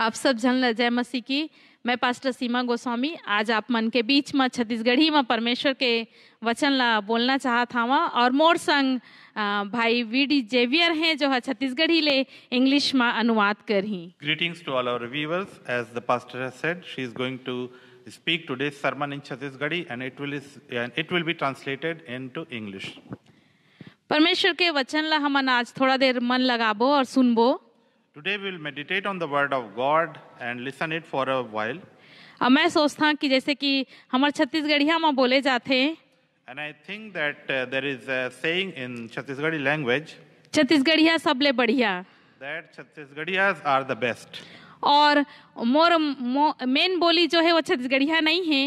आप सब जन ल जय मसीह की मैं पास्टर सीमा गोस्वामी आज आप मन के बीच में छत्तीसगढ़ी में परमेश्वर के वचन ला बोलना चाह था हवा और मोर संग भाई वी डी जेवियर हैं जो है छत्तीसगढ़ी ले इंग्लिश में अनुवाद कर ही greetings to all our viewers as the pastor has said she is going to speak today sermon इन Chhattisgarhi and it will is, and it will be translated into परमेश्वर के वचन ला हम आज थोड़ा देर मन लगाबो और सुनबो today will meditate on the word of God and listen it for a while अब मैं सोचता कि जैसे कि हमारे छत्तीसगढ़िया में बोले जाते हैं and I think that there is a saying in Chhattisgarhi language Chhattisgarhiya सबले बढ़िया that Chhattisgarhiyas are the best और मोर मेन बोली जो है वो छत्तीसगढ़िया नहीं है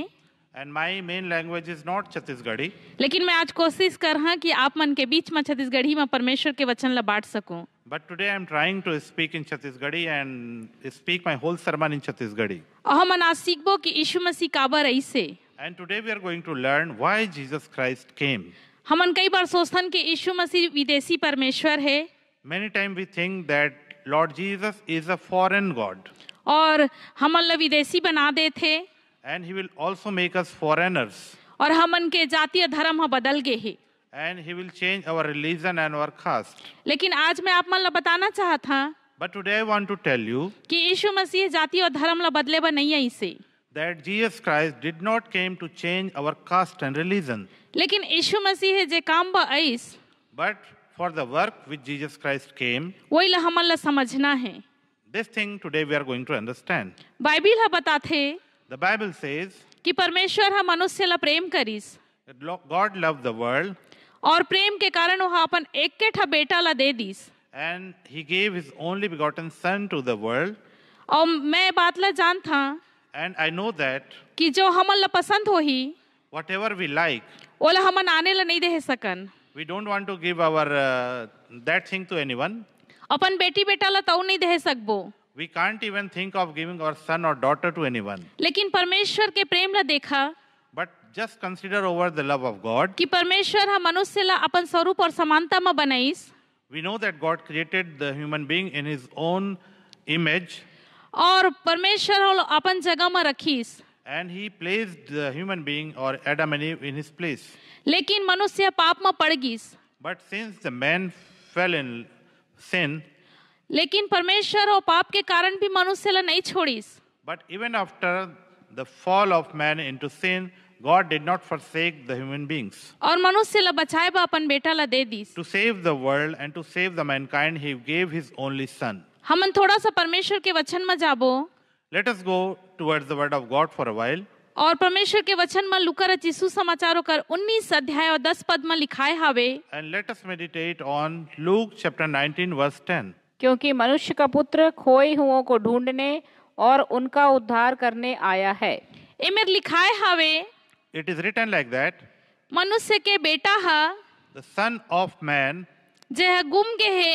and my main language is not Chhattisgarhi लेकिन मैं आज कोशिश कर रहा कि आप मन के बीच में छत्तीसगढ़ी में परमेश्वर के वचन ला बांट सकूँ But today I'm trying to speak in Chhattisgarhi and speak my whole sermon in Chhattisgarhi. And today we are going to learn why Jesus Christ came. Many times bar think कि Lord Jesus विदेशी परमेश्वर है God. Time we think that Lord Jesus is a foreign God और हमन ल विदेशी बना दे थे एंड He और हमन के जातीय धर्म ह बदल गए है and and he will change our religion and our caste लेकिन आज मैं आप batana chaha tha but today i want to tell you ki Yeshu Masih jati aur dharm la badle ba nahi hai ise that Jesus Christ did not came to change our caste and religion. लेकिन यीशु मसीह je kaam ba ais but for the work which Jesus Christ came woh la हमन la samajhna hai this thing today we are going to understand bible ha bata the the bible says ki parmeshwar ha manushya la prem karis God loved the world और प्रेम के कारण वह अपन एक ठा बेटा ला दे दीस and he gave his only begotten son to the world और मैं बात ला जान था एंड आई नो दैट कि जो हमन ला पसंद होही वट एवर वी लाइक ओला हमन आने ला नहीं दे सकन we don't want to give our that thing to anyone अपन बेटी बेटा ला तौ तो नहीं दे सकबो we can't even think of giving our son और डॉटर टू एनीवन लेकिन परमेश्वर के प्रेम ला देखा Just consider over the love of God. कि परमेश्वर हा मनुष्यला अपन स्वरूप और समानतामा बनाईस. We know that God created the human being in his own image. और परमेश्वर हा अपन जगहमा रखीस. And he placed the human being or Adam and Eve in his place. लेकिन मनुष्य पापमा पड़ गईस. But since the man fell in sin, लेकिन परमेश्वर और पाप के कारण भी मनुष्य नहीं छोड़ीस. But even after the fall of man into sin, God did not forsake the human beings. और मनुष्य ला बचाए बा अपन बेटा ला दे दीस. To save the world and to save the mankind, He gave His only Son. हमन थोड़ा सा परमेश्वर के वचन में जाबो. Let us go towards the Word of God for a while. और परमेश्वर के वचन में लुकर रच यीशु समाचार कर 19 अध्याय और 10 पद में लिखाए हावे and let us meditate on Luke chapter 19 verse 10 क्योंकि मनुष्य का पुत्र खोए हुओं को ढूंढने और उनका उद्धार करने आया है एमेर लिखाए हावे It is written like that. manushya ke beta ha The son of man je ha gum ge he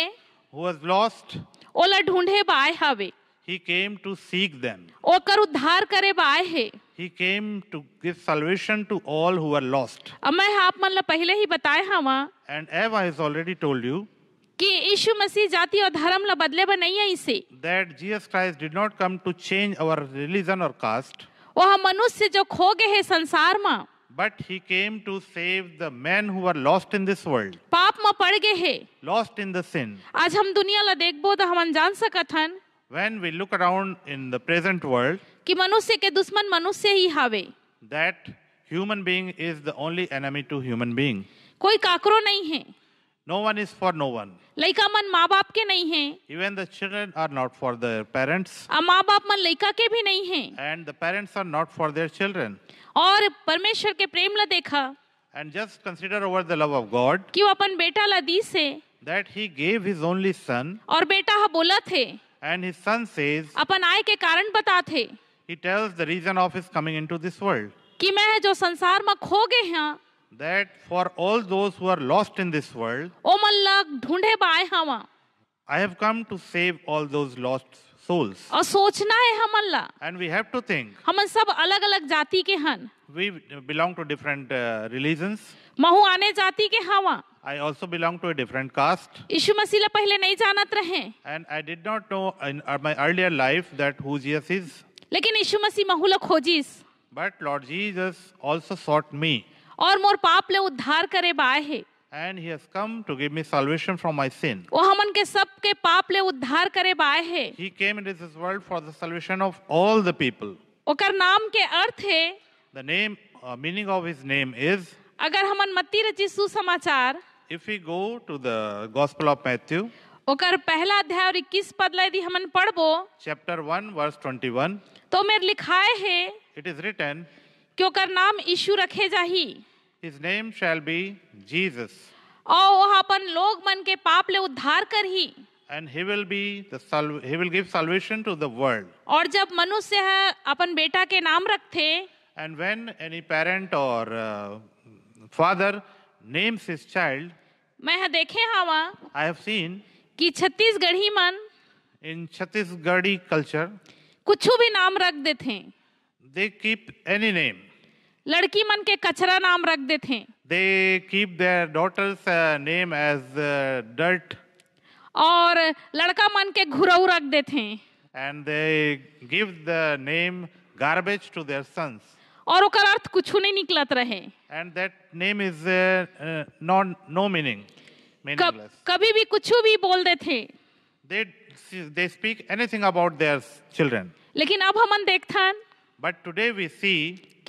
who was lost ola dhunde ba बाय have he came to seek them ओकर udhar kare ba हे he he came to give salvation to all who are lost मैं आप मन ला पहले ही बताए हवा and Eva has already told you कि यीशु मसीह जाति और धर्म ला बदले ब नहीं है इसे that Jesus Christ did not come to change our religion और कास्ट वह मनुष्य जो खो गए हैं संसार में but he came to save the man who are lost in this world पाप में पड़ गए हैं लॉस्ट इन द सिन आज हम दुनिया ला देख बो तो हम जान सकत हन when we look around in the present world कि मनुष्य के दुश्मन मनुष्य ही हावे that human being is the only enemy to human being कोई काकरो नहीं है No one is for no one. लड़का मन माँ बाप के नहीं हैं. Even the children are not for their parents. माँ बाप मन लड़का के भी नहीं हैं. And the parents are not for their children. और परमेश्वर के प्रेम ला देखा And just consider over the love of God. कि वो अपन बेटा ला दी से That he gave his only son. और बेटा हा बोला थे And his son says. अपन आए के कारण बता थे He tells the reason of his coming into this world. कि मैं है जो संसार में खो गए हैं that for all those who are lost in this world I have come to save all those lost souls. And we have to think. We belong to different uh, religions. I also belong to a different caste. And I did not know in uh, my earlier life that who Jesus is. But Lord Jesus also sought me. और मोर पाप ले उद्धार करे बाय हे and he has come to give me solution from my sin ओ हमन के सब के पाप ले उद्धार करे बाय हे he came in this world for the solution of all the people ओकर नाम के अर्थ है the name meaning of his name is अगर हमन मत्ती रची सुसमाचार if we go to the gospel of Matthew ओकर पहला अध्याय और 21 पद यदि हमन पढ़बो चैप्टर 1 वर्स 21 तो मेरे लिखाए है इट इज रिटन कि ओकर नाम यीशु रखे जाही his name shall be Jesus और वह अपन लोग मन के पाप ले उद्धार करही and he will be the salv- he will give salvation to the world और जब मनुष्य है अपन बेटा के नाम रखते and when any parent or uh, father names his child मैं है देखे हवा i have seen कि छत्तीसगढ़ी मन in छत्तीसगढ़ी culture कुछ भी नाम रख देते they keep any name लड़की मन के कचरा नाम रख देते हैं they keep their daughters name as dirt और लड़का मन के घुरऊ रख देते हैं and they give the name garbage to their sons और ओकर अर्थ कुछ नहीं निकलत रहे and that name is not no meaning कभी भी कुछ भी बोल देते they they speak anything about their children लेकिन अब हम देखथन बट टुडे वी सी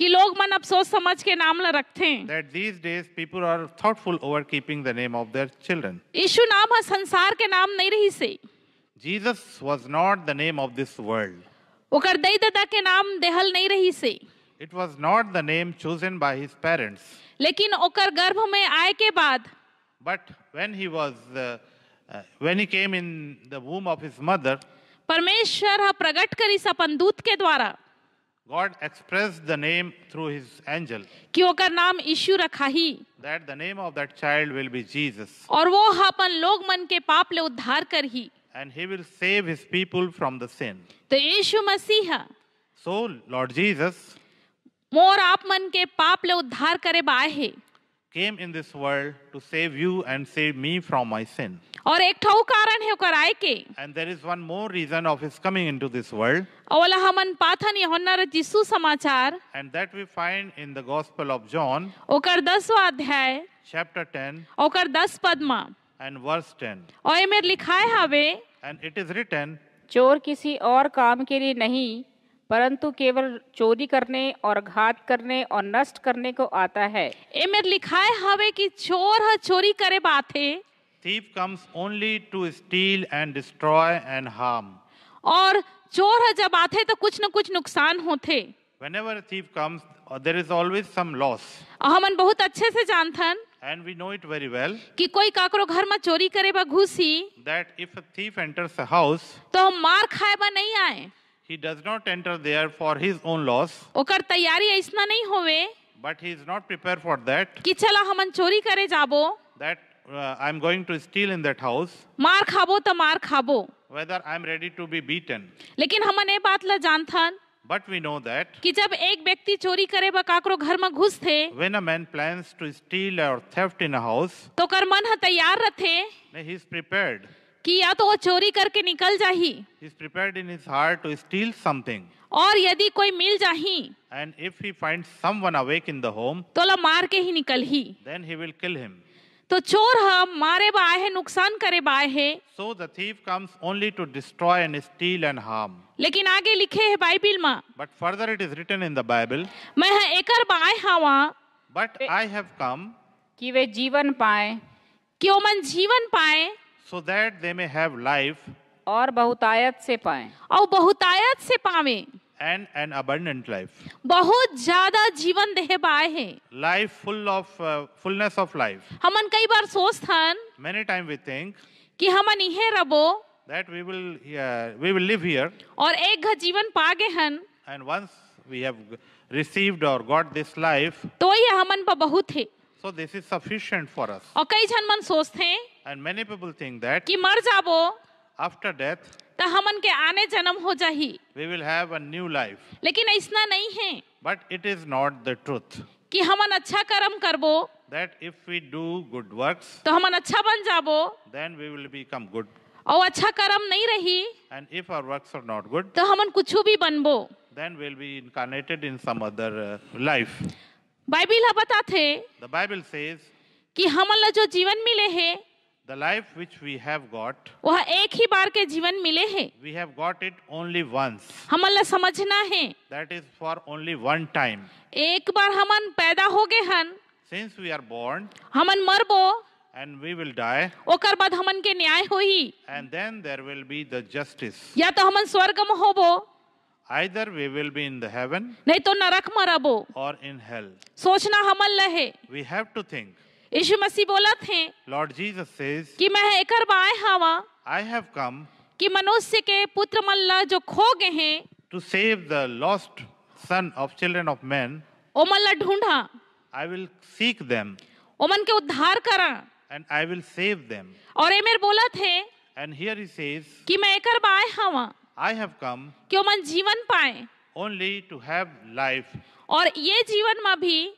कि लोग मन अब सोच समझ के नाम ल रखते that these days people are thoughtful over keeping the name of their children यीशु नाम ह संसार के नाम नहीं रही से Jesus was not the name of this world ओकर दई दादा के नाम देहल नहीं रही से It was not the name chosen by his parents लेकिन ओकर गर्भ में आए के बाद But when he was uh, uh, when he came in the womb of his mother परमेश्वर ह प्रकट करिस अपन दूत के द्वारा God expressed the name through his angel. कि ओकर नाम यीशु रखा ही That the name of that child will be Jesus. और वो अपन लोग मन के पाप ले उद्धार कर ही And he will save his people from the sin. तो यीशु मसीह So Lord Jesus, मोर आप मन के पाप ले उद्धार करे बाए है came in this world to save you and save me from my sin. और एक ठो कारण है ओकर आए के And there is one more reason of his coming into this world. ओला हमन पाथन यूहन्ना यीशु समाचार And that we find in the gospel of John. ओकर 10वां अध्याय chapter 10 ओकर 10 पद and verse 10. ओए में लिखाए हवे and it is written चोर किसी और काम के लिए नहीं परंतु केवल चोरी करने और घात करने और नष्ट करने को आता है एमेर लिखाए हवे कि चोर ह चोरी करे बाथे thief comes only to steal and destroy and harm और चोर ह जब आथे तो कुछ न कुछ नुकसान होथे whenever a thief comes there is always some loss हमन बहुत अच्छे से जानथन and we know it very well कि कोई काकरो घर में चोरी करे बा घुसी that if a thief enters a house तो हम मार खाए बा नहीं आए He does not enter there for his own loss. okar taiyari aisna nahi hove But he is not prepared for that. ki chala haman chori kare jabo That uh, I am going to steal in that house. mar khabo तो mar khabo Whether I am ready to be beaten. लेकिन हमन ये बात ला जानथन. But we know that ki jab ek व्यक्ति chori kare ba kakro ghar ma ghus the when a man plans to steal or theft in a house to kar man ha taiyar rathe he is prepared कि या तो वो चोरी करके निकल जाही is prepared in his heart to steal something और यदि कोई मिल जाही and if he find someone awake in the home तो ला मार के ही निकल ही then he will kill him तो चोर हम मारे बाय है नुकसान करे बाय है so the thief comes only to destroy and steal and harm लेकिन आगे लिखे है बाइबिल में but further it is written in the Bible मैं एकर बाय हवा बट आई हैव कम कि वे जीवन पाए कि मन जीवन पाए so that they may have life और बहुतायत से पाए और बहुतायत से पावे and an abundant life बहुत ज्यादा जीवन देह पाए हैं life full of uh, fullness of life हमन कई बार सोचथन many time we think कि हमन इहे रबो that we will uh, we will live here और एक घ जीवन पागे हन and once we have received or got this life तो ये हमन पर बहुत है So this is sufficient for us. और कई जन मन सोचते हैं And many people think that कि मर जाबो after death तो हमन के आने जन्म हो जाही we will have a new life. लेकिन ऐसा नहीं है But it is not the truth. कि हमन अच्छा कर्म करबो that if we do good works तो हमन अच्छा बन जाबो then we will become good. और अच्छा कर्म नहीं रही and if our works are not good तो हमन कुछ भी बनबो then we'll be incarnated in some other uh, life. Bible ह बताथे The Bible says कि हमन ला जो जीवन मिले हे the life which we have got, वह एक ही बार के जीवन मिले हे we have got it only once. हमन ला समझना है That is for only one time. एक बार हमन पैदा हो गए हन Since we are born हमन मरबो and we will die, ओकर बाद हमन के न्याय होही and then there will be the justice. या तो हमन स्वर्ग में होबो Either we will be in the heaven, नहीं तो नरक में और इन हेल सोचना हमल लहे वी हैव टू थिंक यीशु मसीह बोला थे लॉर्ड जीसस सेज कि मैं एकर बाय हावा आई हैव कम कि मनुष्य के पुत्र मल्ला जो खो गए हैं to save the lost son of children of man ओ मल्ला ढूंढा आई विल सीक देम ओ मन के उद्धार करा and I will save them और ए मेर बोला थे एंड हियर ही सेज कि मैं एकर बाय हावा I have come कि वो मन जीवन पाए only to have life और ये जीवन में भी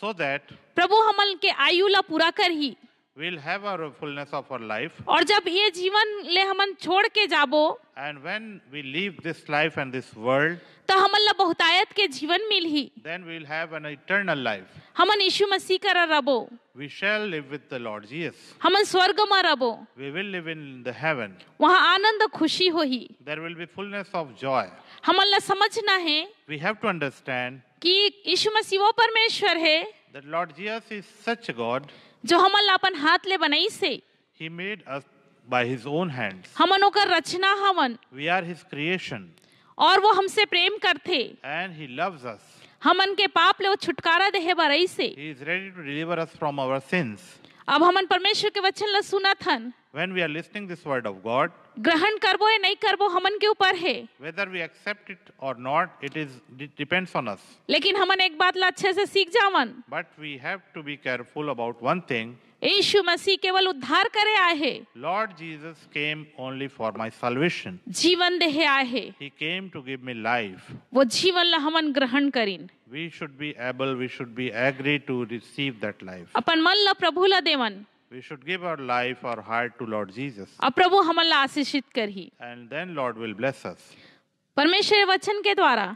so that प्रभु हमल के आयु ला पूरा कर ही will have our fullness of our life और जब ये जीवन ले हमन छोड़ के जाबो and when we leave this life and this world तो हमन ला बहुतायत के जीवन मिल ही then we will have an eternal life हमन यीशु मसीह कर रबो we shall live with the Lord Jesus हमन स्वर्ग में रबो we will live in the heaven वहां आनंद खुशी होही there will be fullness of joy हमन ला समझना है वी हैव टू अंडरस्टैंड कि यीशु मसीह वो परमेश्वर है the Lord Jesus is such God जो हमन ला अपन हाथ ले बनाई से he made us by his own hands हमन ओकर रचना हमन वी आर हिज क्रिएशन और वो हमसे प्रेम करते एंड ही लव्स अस हमन के पाप ले वो छुटकारा देहे बराई से he is ready to deliver us from our sins अब हमन परमेश्वर के वचन ला सुना थन when we are listening this word of god ग्रहण करबो या नहीं करबो हमन के ऊपर है whether we accept it or not it is it depends on us लेकिन हमन एक बात ला अच्छे से सीख जावन but we have to be careful about one thing यीशु मसीह केवल उद्धार करे आहे Lord Jesus came only for my salvation जीवन देहे आहे he came to give me life वो जीवन ला हमन ग्रहण करीन we should be able we should be agree to receive that life अपन मन ला प्रभु ला देवन we should give our life और हार्ट टू लॉर्ड जीसस और प्रभु हमन ला आशीषित करही. And then Lord will bless us परमेश्वर वचन के द्वारा.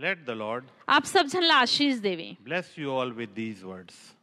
लेट द लॉर्ड आप सब जन ला आशीष देवे. Bless you all with these words